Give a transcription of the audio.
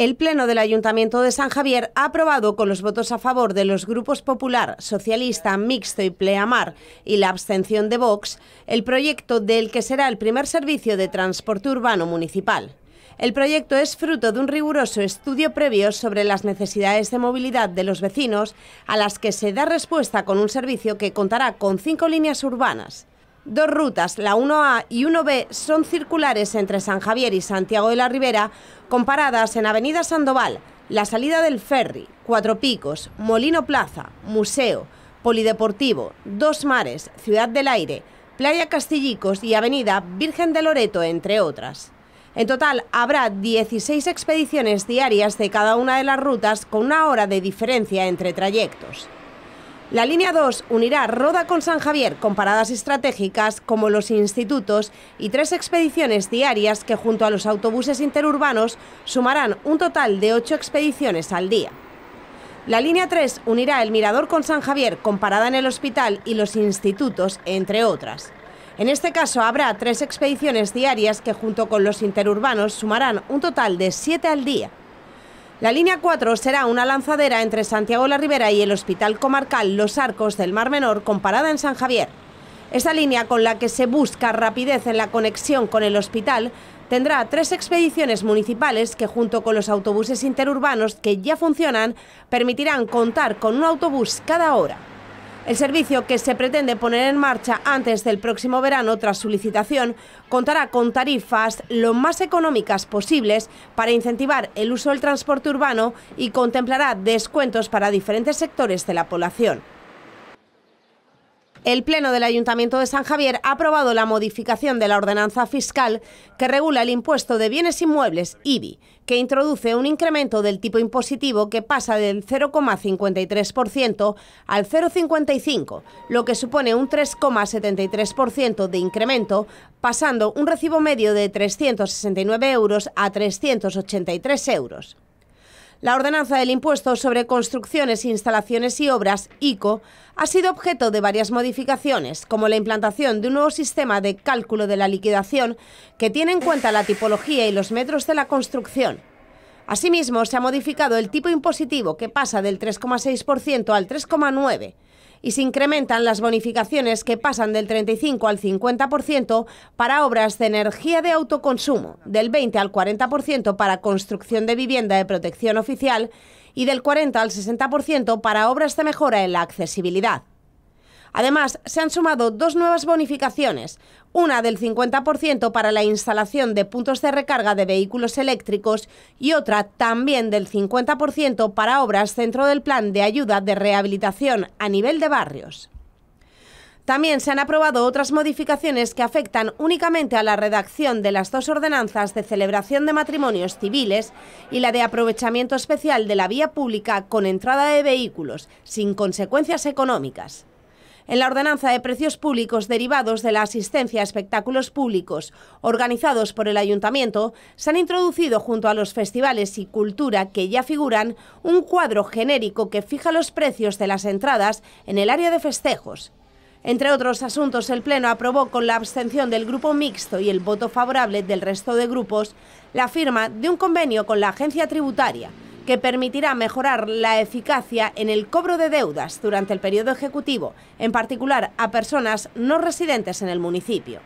El Pleno del Ayuntamiento de San Javier ha aprobado con los votos a favor de los grupos Popular, Socialista, Mixto y Pleamar y la abstención de Vox el proyecto del que será el primer servicio de transporte urbano municipal. El proyecto es fruto de un riguroso estudio previo sobre las necesidades de movilidad de los vecinos, a las que se da respuesta con un servicio que contará con cinco líneas urbanas. Dos rutas, la 1A y 1B, son circulares entre San Javier y Santiago de la Ribera, comparadas en Avenida Sandoval, la salida del ferry, Cuatro Picos, Molino Plaza, Museo, Polideportivo, Dos Mares, Ciudad del Aire, Playa Castillicos y Avenida Virgen de Loreto, entre otras. En total, habrá 16 expediciones diarias de cada una de las rutas con una hora de diferencia entre trayectos. La línea 2 unirá Roda con San Javier con paradas estratégicas como los institutos y tres expediciones diarias que junto a los autobuses interurbanos sumarán un total de ocho expediciones al día. La línea 3 unirá el Mirador con San Javier con parada en el hospital y los institutos, entre otras. En este caso habrá tres expediciones diarias que junto con los interurbanos sumarán un total de siete al día la línea 4 será una lanzadera entre Santiago la Ribera y el Hospital Comarcal Los Arcos del Mar Menor, comparada en San Javier. Esta línea, con la que se busca rapidez en la conexión con el hospital, tendrá tres expediciones municipales que, junto con los autobuses interurbanos que ya funcionan, permitirán contar con un autobús cada hora. El servicio que se pretende poner en marcha antes del próximo verano tras su contará con tarifas lo más económicas posibles para incentivar el uso del transporte urbano y contemplará descuentos para diferentes sectores de la población. El Pleno del Ayuntamiento de San Javier ha aprobado la modificación de la ordenanza fiscal que regula el impuesto de bienes inmuebles, IBI, que introduce un incremento del tipo impositivo que pasa del 0,53% al 0,55%, lo que supone un 3,73% de incremento, pasando un recibo medio de 369 euros a 383 euros. La ordenanza del impuesto sobre construcciones, instalaciones y obras, ICO, ha sido objeto de varias modificaciones, como la implantación de un nuevo sistema de cálculo de la liquidación que tiene en cuenta la tipología y los metros de la construcción. Asimismo, se ha modificado el tipo impositivo que pasa del 3,6% al 3,9%, y se incrementan las bonificaciones que pasan del 35 al 50% para obras de energía de autoconsumo, del 20 al 40% para construcción de vivienda de protección oficial y del 40 al 60% para obras de mejora en la accesibilidad. Además, se han sumado dos nuevas bonificaciones, una del 50% para la instalación de puntos de recarga de vehículos eléctricos y otra también del 50% para obras dentro del plan de ayuda de rehabilitación a nivel de barrios. También se han aprobado otras modificaciones que afectan únicamente a la redacción de las dos ordenanzas de celebración de matrimonios civiles y la de aprovechamiento especial de la vía pública con entrada de vehículos, sin consecuencias económicas en la ordenanza de precios públicos derivados de la asistencia a espectáculos públicos organizados por el ayuntamiento, se han introducido junto a los festivales y cultura que ya figuran un cuadro genérico que fija los precios de las entradas en el área de festejos. Entre otros asuntos, el Pleno aprobó con la abstención del grupo mixto y el voto favorable del resto de grupos la firma de un convenio con la agencia tributaria que permitirá mejorar la eficacia en el cobro de deudas durante el periodo ejecutivo, en particular a personas no residentes en el municipio.